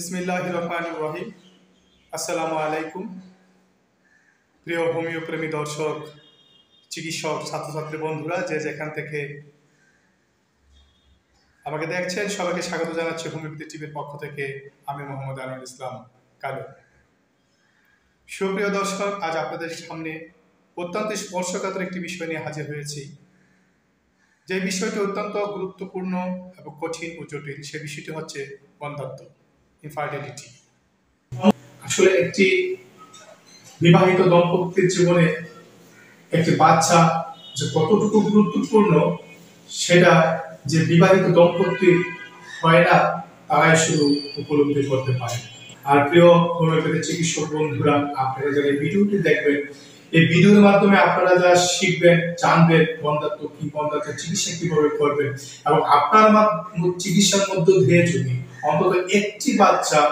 বিসমিল্লাহ আসসালামু আলাইকুম প্রিয় হোমিওপ্রেমী দর্শক চিকিৎসক ছাত্রছাত্রী বন্ধুরা যে যেখান থেকে আমাকে দেখছেন সবাইকে স্বাগত জানাচ্ছি হোমিওপ্যাথি টিভির পক্ষ থেকে আমি মোহাম্মদ আনুল ইসলাম কালু সুপ্রিয় দর্শক আজ আপনাদের সামনে অত্যন্ত স্পর্শকাতর একটি বিষয় নিয়ে হাজির হয়েছি যে বিষয়টি অত্যন্ত গুরুত্বপূর্ণ এবং কঠিন ও জটিল সে বিষয়টি হচ্ছে বন্ধাত্ম ইনফার্টিলিটি আসলে একটি বিবাহিত দম্পতির জীবনে একটি বাচ্চা যে কতটুকু গুরুত্বপূর্ণ সেটা যে বিবাহিত হয় না তারাই শুধু উপলব্ধি করতে পারে আর প্রিয় হোমিওপ্যাথি চিকিৎসক বন্ধুরা আপনারা যারা ভিডিওটি দেখবেন এই ভিডিওর মাধ্যমে আপনারা যা শিখবেন জানবেন বন্ধাত্ম কি বন্ধাত্মের চিকিৎসা কিভাবে করবেন এবং আপনার চিকিৎসার মধ্য দিয়ে যদি অন্তত একটি বাচ্চা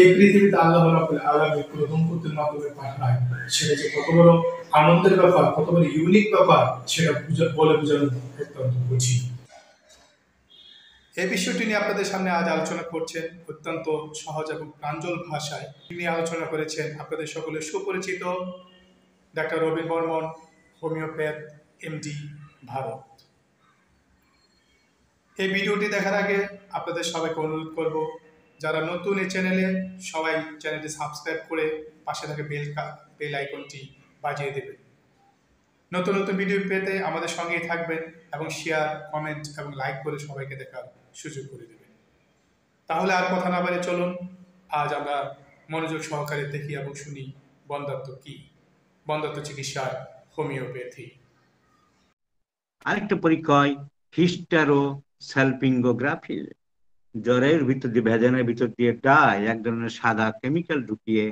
এই পৃথিবীতে আল্লাহ রাবুল আলমী প্রদম্পতির মাধ্যমে পাঠায় সেটা যে কত বড় আনন্দের ব্যাপার কত বড় ইউনিক ব্যাপার সেটা বলে বোঝানো অত্যন্ত কঠিন এই বিষয়টি নিয়ে আপনাদের সামনে আজ আলোচনা করছেন অত্যন্ত সহজ এবং প্রাঞ্জল ভাষায় তিনি আলোচনা করেছেন আপনাদের সকলে সুপরিচিত doctor Rabi Barman homeopath MD Bharat এই ভিডিওটি দেখার আগে আপনাদের সবাইকে অনুরোধ করব যারা নতুন এই চ্যানেলে সবাই চ্যানেলটি সাবস্ক্রাইব করে পাশে থাকে বেল বেল আইকনটি বাজিয়ে দেবে নতুন নতুন ভিডিও পেতে আমাদের সঙ্গেই থাকবেন এবং শেয়ার কমেন্ট এবং লাইক করে সবাইকে দেখার সুযোগ করে দেবেন তাহলে আর কথা না বাড়ে চলুন আজ আমরা মনোযোগ সহকারে দেখি এবং শুনি বন্ধাত্ম কি বন্ধাত্ম চিকিৎসার হোমিওপ্যাথি আরেকটা পরীক্ষায় হিস্টারো স্যালপিঙ্গোগ্রাফি জ্বরের ভিতর দিয়ে ভেজানের ভিতর দিয়ে ডাই এক ধরনের সাদা কেমিক্যাল ঢুকিয়ে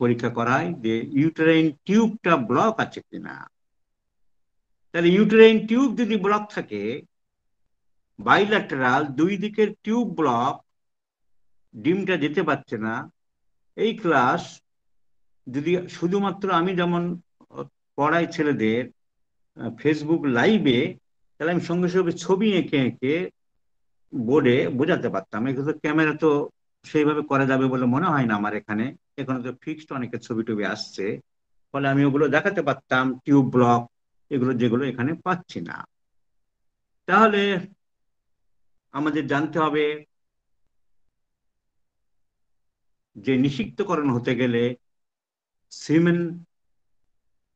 পরীক্ষা করায় যে ইউটেরাইন টিউবটা ব্লক আছে কিনা তাহলে ইউটেরাইন টিউব যদি ব্লক থাকে বাইল্যাটারাল দুই দিকের টিউব ব্লক ডিমটা যেতে পারছে না এই ক্লাস যদি শুধুমাত্র আমি যেমন পড়াই ছেলেদের ফেসবুক লাইভে তাহলে আমি সঙ্গে সঙ্গে ছবি এঁকে এঁকে বোর্ডে বোঝাতে পারতাম এগুলো ক্যামেরা তো সেইভাবে করা যাবে বলে মনে হয় না আমার এখানে এখানে তো ফিক্সড অনেকের ছবি টবি আসছে ফলে আমি ওগুলো দেখাতে পারতাম টিউব ব্লক এগুলো যেগুলো এখানে পাচ্ছি না তাহলে আমাদের জানতে হবে যে নিষিক্তকরণ হতে গেলে সিমেন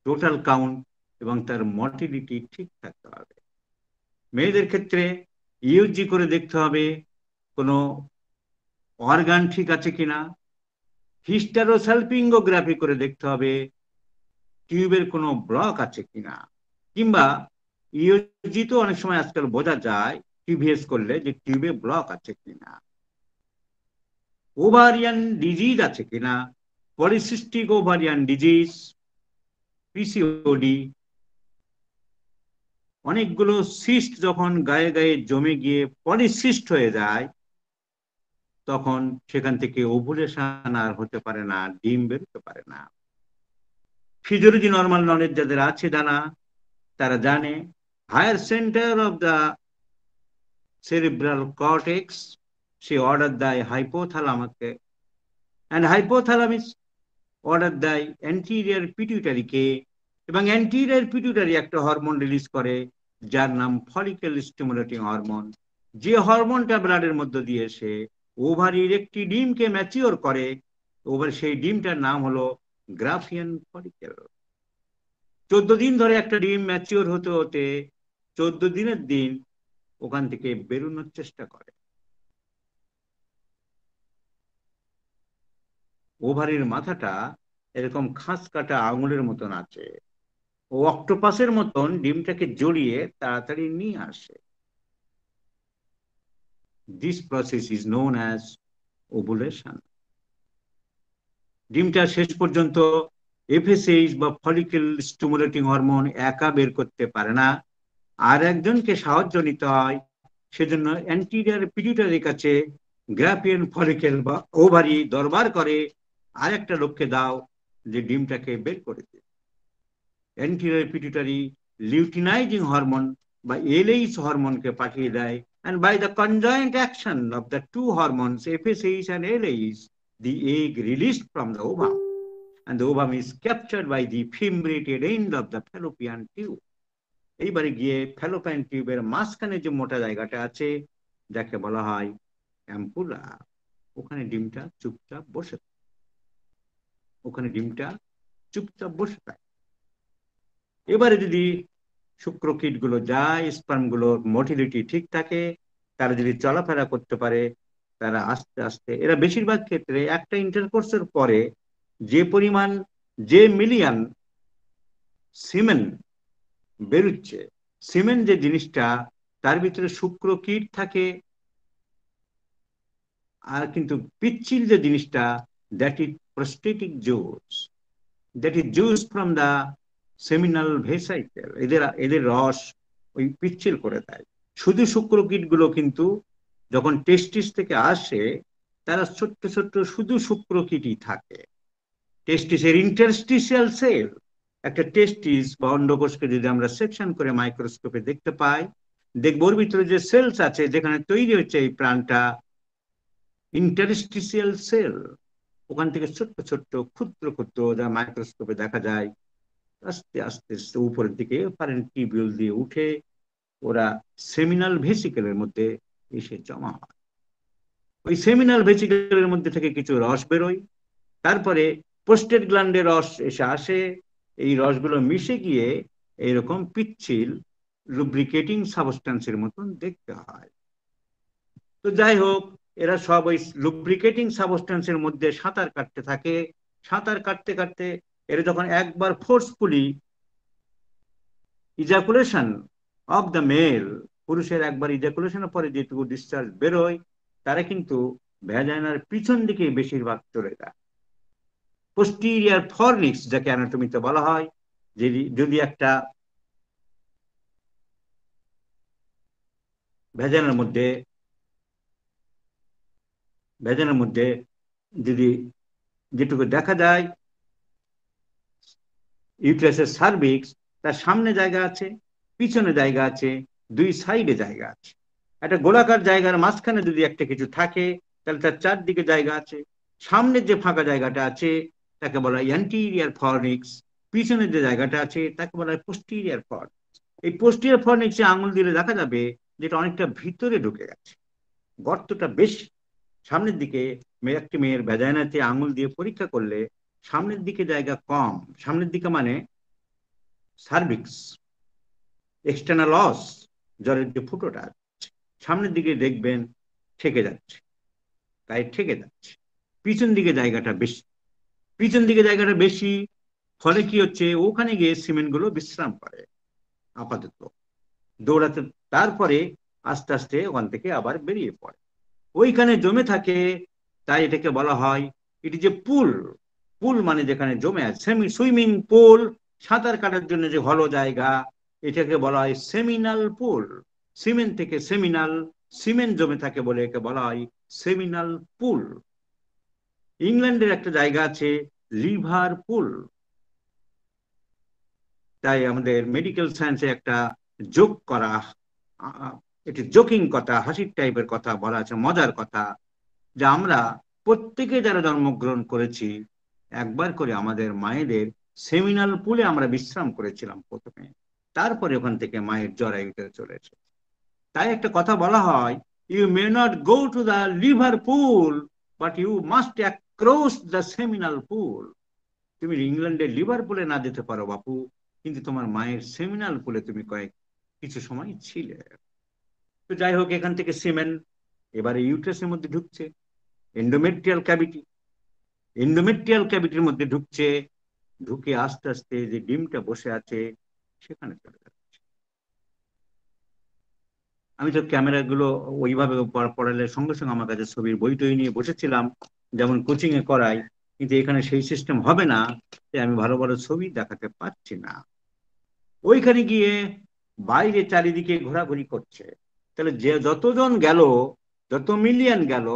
টোটাল কাউন্ট এবং তার মর্টিলিটি ঠিক থাকতে হবে মেয়েদের ক্ষেত্রে ইউজি e করে দেখতে হবে কোনো অর্গান ঠিক আছে কিনা হিস্টারোসালপিঙ্গোগ্রাফি করে দেখতে হবে টিউবের কোনো ব্লক আছে কিনা কিংবা ইউজি e তো অনেক সময় আজকাল বোঝা যায় টিভিএস করলে যে টিউবে ব্লক আছে কিনা ওভারিয়ান ডিজিজ আছে কিনা পলিসিস্টিক ওভারিয়ান ডিজিজ পিসিওডি অনেকগুলো সিস্ট যখন গায়ে গায়ে জমে গিয়ে পলিসিস্ট হয়ে যায় তখন সেখান থেকে ওভুলেশন আর হতে পারে না ডিম বেরোতে পারে না ফিজিওলজি নর্মাল নলেজ যাদের আছে জানা তারা জানে higher centre of the cerebral cortex সে অর্ডার দেয় হাইপোথালামাকে অ্যান্ড হাইপোথালামিস অর্ডার দেয় অ্যান্টিরিয়ার পিটিউটারিকে এবং অ্যান্টিরিয়ার পিটিউটারি একটা হরমোন রিলিজ করে যার নাম ফলিকেল স্টিমুলেটিং হরমোন যে হরমোনটা ব্লাডের মধ্যে দিয়ে এসে ওভারির একটি ডিমকে ম্যাচিওর করে ওভার সেই ডিমটার নাম হলো গ্রাফিয়ান ফলিকেল চোদ্দ দিন ধরে একটা ডিম ম্যাচিওর হতে হতে চোদ্দ দিনের দিন ওখান থেকে বেরোনোর চেষ্টা করে ওভারির মাথাটা এরকম খাঁজ কাটা আঙুলের মতন আছে ও অক্টোপাসের মতন ডিমটাকে জড়িয়ে তাড়াতাড়ি নিয়ে আসে this process is known as ovulation ডিমটা শেষ পর্যন্ত এফএসএইচ বা ফলিকেল স্টিমুলেটিং হরমোন একা বের করতে পারে না আর একজনকে সাহায্য নিতে হয় সেজন্য অ্যান্টিরিয়ার পিডিটারের কাছে গ্রাপিয়ান ফলিকেল বা ওভারি দরবার করে আর একটা লোককে দাও যে ডিমটাকে বের করে দেয় অ্যান্টিরিয়ার পিটুটারি লিউটিনাইজিং হরমোন বা এলএইচ হরমোনকে পাঠিয়ে দেয় and by the conjoint action of the two hormones FSH and LH the egg released from the ovum and the ovum is captured by the fimbriated end of the fallopian tube এইবারে গিয়ে Fallopian টিউবের মাঝখানে যে মোটা জায়গাটা আছে যাকে বলা হয় অ্যাম্পুলা ওখানে ডিমটা চুপচাপ বসে ওখানে ডিমটা চুপচাপ বসে থাকে এবারে যদি গুলো যায় গুলোর মোটিলিটি ঠিক থাকে তারা যদি চলাফেরা করতে পারে তারা আস্তে আস্তে এরা বেশিরভাগ ক্ষেত্রে একটা ইন্টারকোর্সের পরে যে পরিমাণ যে মিলিয়ন সিমেন বেরুচ্ছে সিমেন যে জিনিসটা তার ভিতরে শুক্র কীট থাকে আর কিন্তু পিচ্ছিল যে জিনিসটা that is prostatic juice that is juice from the seminal vesicle এদের এদের রস ওই পিচ্ছিল করে দেয় শুধু কীটগুলো কিন্তু যখন টেস্টিস থেকে আসে তারা ছোট্ট ছোট্ট শুধু কীটই থাকে টেস্টিসের ইন্টারস্টিশিয়াল সেল একটা টেস্টিস বা অন্ডকোষকে যদি আমরা সেকশন করে মাইক্রোস্কোপে দেখতে পাই দেখব ওর ভিতরে যে সেলস আছে যেখানে তৈরি হচ্ছে এই প্রাণটা ইন্টারস্টিশিয়াল সেল ওখান থেকে ছোট্ট ছোট্ট ক্ষুদ্র ক্ষুদ্র যা মাইক্রোস্কোপে দেখা যায় আস্তে আস্তে আস্তে উপরের দিকে পারেন টিবিউল দিয়ে উঠে ওরা সেমিনাল ভেসিকেলের মধ্যে এসে জমা হয় ওই সেমিনাল ভেসিকেলের মধ্যে থেকে কিছু রস বেরোয় তারপরে পোস্টেড গ্ল্যান্ডে রস এসে আসে এই রসগুলো মিশে গিয়ে এইরকম পিচ্ছিল লুব্রিকেটিং সাবস্ট্যান্সের মতন দেখতে হয় তো যাই হোক এরা সব ওই লুব্রিকেটিং সাবস্টান্সের মধ্যে সাঁতার কাটতে থাকে সাঁতার কাটতে কাটতে এটা যখন একবার forcefully ejaculation of the male পুরুষের একবার ইজাকুলেশনের পরে যেটুকু ডিসচার্জ বেরোয় তারা কিন্তু ভ্যাজাইনার পিছন দিকে বেশিরভাগ চলে যায় পোস্টিরিয়ার ফর্নিক্স যাকে অ্যানাটমিতে বলা হয় যদি একটা ভেজানের মধ্যে ভেজানের মধ্যে যদি যেটুকু দেখা যায় ইউট্রাসের সার্ভিক্স তার সামনে জায়গা আছে পিছনে জায়গা আছে দুই সাইডে জায়গা আছে একটা গোলাকার জায়গার মাঝখানে যদি একটা কিছু থাকে তাহলে তার চারদিকে জায়গা আছে সামনের যে ফাঁকা জায়গাটা আছে তাকে বলা হয় অ্যান্টিরিয়ার ফরনিক্স পিছনের যে জায়গাটা আছে তাকে বলা হয় পোস্টিরিয়ার ফর এই পোস্টিরিয়ার ফর্নিক্সে আঙুল দিলে দেখা যাবে যেটা অনেকটা ভিতরে ঢুকে গেছে গর্তটা বেশি সামনের দিকে একটি মেয়ের ভেজায়নাতে আঙুল দিয়ে পরীক্ষা করলে সামনের দিকে জায়গা কম সামনের দিকে মানে সার্ভিক্স এক্সটার্নাল লস জলের যে ফুটোটা আছে সামনের দিকে দেখবেন ঠেকে যাচ্ছে তাই ঠেকে যাচ্ছে পিছন দিকে জায়গাটা বেশি পিছন দিকে জায়গাটা বেশি ফলে কি হচ্ছে ওখানে গিয়ে সিমেন্টগুলো বিশ্রাম করে আপাতত দৌড়াতে তারপরে আস্তে আস্তে ওখান থেকে আবার বেরিয়ে পড়ে ওইখানে জমে থাকে তাই এটাকে বলা হয় এটি যে পুল পুল মানে যেখানে জমে আছে সেমি সুইমিং পুল সাঁতার কাটার জন্য যে ভালো জায়গা এটাকে বলা হয় সেমিনাল পুল সিমেন্ট থেকে সেমিনাল সিমেন্ট জমে থাকে বলে একে বলা হয় সেমিনাল পুল ইংল্যান্ডের একটা জায়গা আছে লিভার পুল তাই আমাদের মেডিকেল সায়েন্সে একটা যোগ করা এটি জোকিং কথা হাসির টাইপের কথা বলা আছে মজার কথা যে আমরা প্রত্যেকে যারা জন্মগ্রহণ করেছি একবার করে আমাদের মায়েদের সেমিনাল পুলে আমরা বিশ্রাম করেছিলাম প্রথমে তারপরে ওখান থেকে মায়ের জরায়ুতে চলে এসেছে তাই একটা কথা বলা হয় you may not go to the Liverpool but you must across the seminal pool তুমি ইংল্যান্ডের লিভার পুলে না যেতে পারো বাপু কিন্তু তোমার মায়ের সেমিনাল পুলে তুমি কয়েক কিছু সময় ছিলে তো যাই হোক এখান থেকে সিমেন্ট এবারে ইউট্রাসের মধ্যে ঢুকছে এন্ডোমেট্রিয়াল ক্যাভিটি এন্ডোমেট্রিয়াল ক্যাভিটির মধ্যে ঢুকছে ঢুকে আস্তে আস্তে যে ডিমটা বসে আছে সেখানে চলে যাচ্ছে আমি তো ক্যামেরাগুলো ওইভাবে পড়ালে সঙ্গে সঙ্গে আমার কাছে ছবির বই টই নিয়ে বসেছিলাম যেমন কোচিং এ করাই কিন্তু এখানে সেই সিস্টেম হবে না তাই আমি ভালো ভালো ছবি দেখাতে পারছি না ওইখানে গিয়ে বাইরে চারিদিকে ঘোরাঘুরি করছে তাহলে যে যতজন গেল যত মিলিয়ন গেল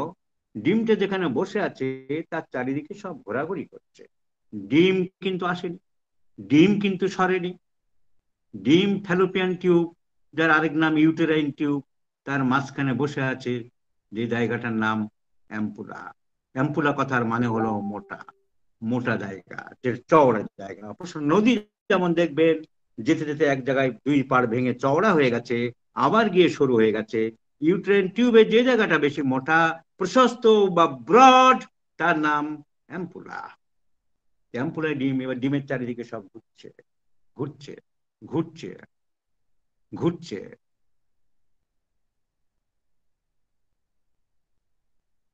ডিমটা যেখানে বসে আছে তার চারিদিকে সব ঘোরাঘুরি করছে ডিম কিন্তু আসেনি ডিম কিন্তু সরেনি ডিম ফ্যালোপিয়ান টিউব যার আরেক নাম ইউটেরাইন টিউব তার মাঝখানে বসে আছে যে জায়গাটার নাম অ্যাম্পুলা অ্যাম্পুলা কথার মানে হলো মোটা মোটা জায়গা যে চওড়া জায়গা অবশ্য নদী যেমন দেখবেন যেতে যেতে এক জায়গায় দুই পাড় ভেঙে চওড়া হয়ে গেছে আবার গিয়ে সরু হয়ে গেছে ইউট্রেন টিউবে যে জায়গাটা বেশি মোটা প্রশস্ত বা ব্রড তার নাম অ্যাম্পুলা অ্যাম্পুলা ডিম এবার ডিমের চারিদিকে সব ঘুরছে ঘুরছে ঘুরছে ঘুরছে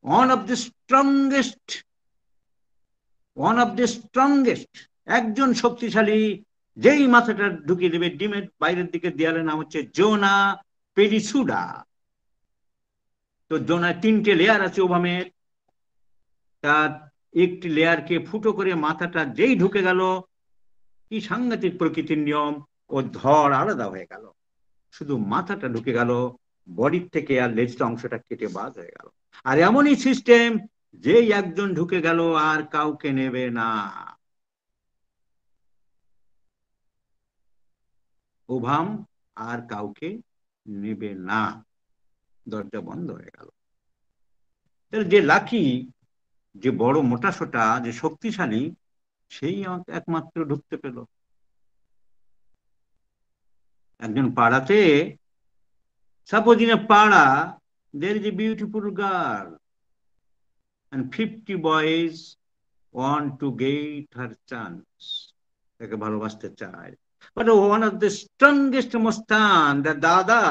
one of the strongest one of the strongest একজন শক্তিশালী যেই মাথাটা ঢুকিয়ে দেবে ডিমের বাইরের দিকে দেয়ালের নাম হচ্ছে জোনা পেরিসুডা তো জোনায় তিনটে লেয়ার আছে ওভামের তার একটি লেয়ারকে ফুটো করে মাথাটা যেই ঢুকে গেল কি সাংঘাতিক প্রকৃতির নিয়ম ও ধর আলাদা হয়ে গেল শুধু মাথাটা ঢুকে গেল বডির থেকে আর লেজটা অংশটা কেটে বাদ হয়ে গেল আর এমনই সিস্টেম যে একজন ঢুকে গেল আর কাউকে নেবে না ওভাম আর কাউকে নেবে না দরজা বন্ধ হয়ে গেল তাহলে যে লাকি যে বড় মোটা সোটা যে শক্তিশালী সেই আমাকে একমাত্র ঢুকতে পেল একজন পাড়াতে সাপোজ ইন পাড়া there is a beautiful girl fifty boys want to get her chance তাকে ভালোবাসতে চায় but one of the strongest মস্তান দ্য দাদা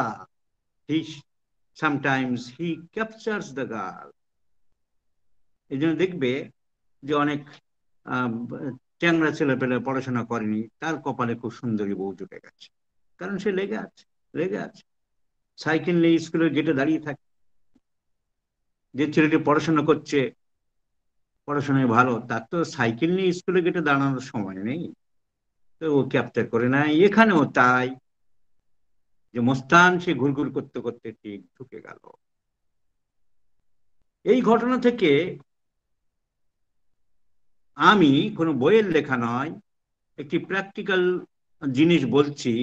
he sometimes he captures the girl এই জন্য দেখবে যে অনেক ট্যাংরা ছেলে পেলে পড়াশোনা করেনি তার কপালে খুব সুন্দরী বউ জুটে গেছে কারণ সে লেগে আছে লেগে আছে সাইকেল নিয়ে স্কুলের গেটে দাঁড়িয়ে থাকে যে ছেলেটি পড়াশোনা করছে পড়াশোনায় ভালো তার তো সাইকেল নিয়ে স্কুলে গেটে দাঁড়ানোর সময় নেই তো ও ক্যাপচার করে নাই এখানেও তাই যে মস্তান সে ঘুরঘুর করতে করতে ঠিক ঢুকে গেল এই ঘটনা থেকে আমি কোনো বইয়ের লেখা নয় একটি প্র্যাকটিক্যাল জিনিস বলছি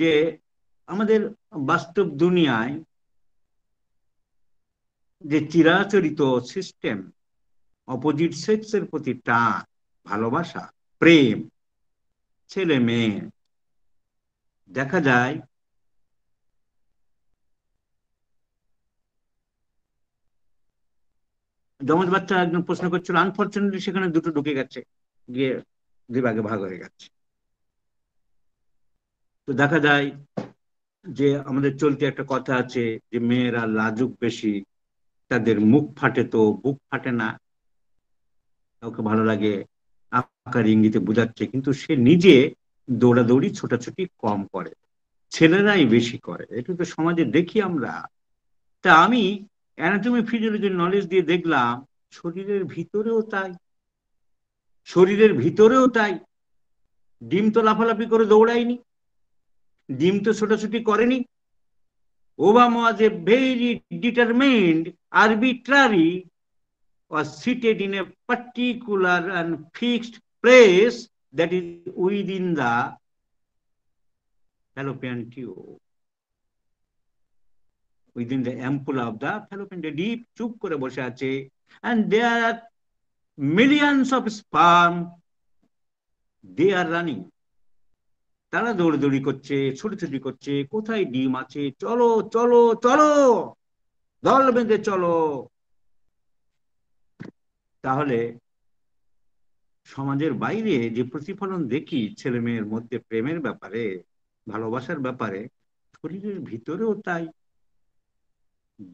যে আমাদের বাস্তব দুনিয়ায় যে চিরাচরিত সিস্টেম অপোজিট সেক্সের প্রতি টান ভালোবাসা প্রেম ছেলে মেয়ে দেখা যায় যমজ বাচ্চা একজন প্রশ্ন করছিল আনফর্চুনেটলি সেখানে দুটো ঢুকে গেছে গিয়ে বিভাগে ভাগ হয়ে গেছে তো দেখা যায় যে আমাদের চলতি একটা কথা আছে যে মেয়েরা লাজুক বেশি তাদের মুখ ফাটে তো বুক ফাটে না কাউকে ভালো লাগে আকার ইঙ্গিতে বোঝাচ্ছে কিন্তু সে নিজে দৌড়াদৌড়ি ছোটাছুটি কম করে ছেলেরাই বেশি করে এটা তো সমাজে দেখি আমরা তা আমি অ্যানাটমি ফিজিওলজির নলেজ দিয়ে দেখলাম শরীরের ভিতরেও তাই শরীরের ভিতরেও তাই ডিম তো লাফালাফি করে দৌড়ায়নি ডিম তো ছোটাছুটি করেনি Obama was a very determined arbitrary was seated in a particular and fixed that is within the fallopian tube. Within the ampulla of the fallopian tube, deep chup kore boshe ache, and there are millions of sperm. They are running. তারা দৌড়দৌড়ি করছে ছুটি করছে কোথায় ডিম আছে চলো চলো চলো দল বেঁধে চলো তাহলে সমাজের বাইরে যে প্রতিফলন দেখি ছেলে মেয়ের মধ্যে প্রেমের ব্যাপারে ভালোবাসার ব্যাপারে শরীরের ভিতরেও তাই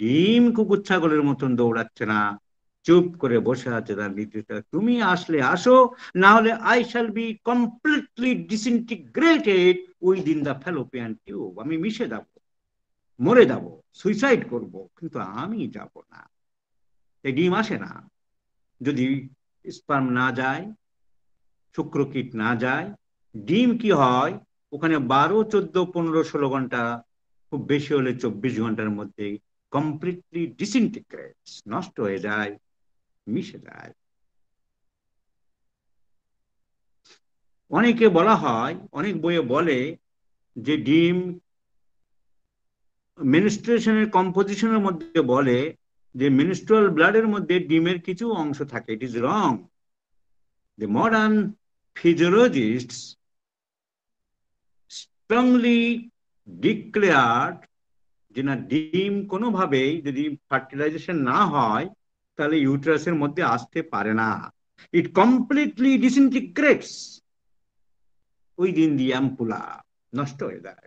ডিম কুকুর ছাগলের মতন দৌড়াচ্ছে না চুপ করে বসে আছে তার নির্দিষ্ট তুমি আসলে আসো না হলে I shall be completely we within the fallopian tube আমি মিশে যাব মরে যাব সুইসাইড করব কিন্তু আমি যাব না এই ডিম আসে না যদি স্পার্ম না যায় শুক্রকীট না যায় ডিম কি হয় ওখানে বারো চোদ্দ পনেরো ষোলো ঘন্টা খুব বেশি হলে চব্বিশ ঘন্টার মধ্যে কমপ্লিটলি ডিসইনটিগ্রেটস নষ্ট হয়ে যায় মিশে যায় অনেকে বলা হয় অনেক বইয়ে বলে যে ডিম মিনিস্ট্রেশনের কম্পোজিশনের মধ্যে বলে যে মিনিস্ট্রাল ব্লাডের মধ্যে ডিমের কিছু অংশ থাকে it is wrong the modern physiologists strongly declared যে না ডিম কোনোভাবেই যদি ফার্টিলাইজেশন না হয় তাহলে ইউটারাসের মধ্যে আসতে পারে না it completely disintegrates within the ampulla নষ্ট হয়ে যায়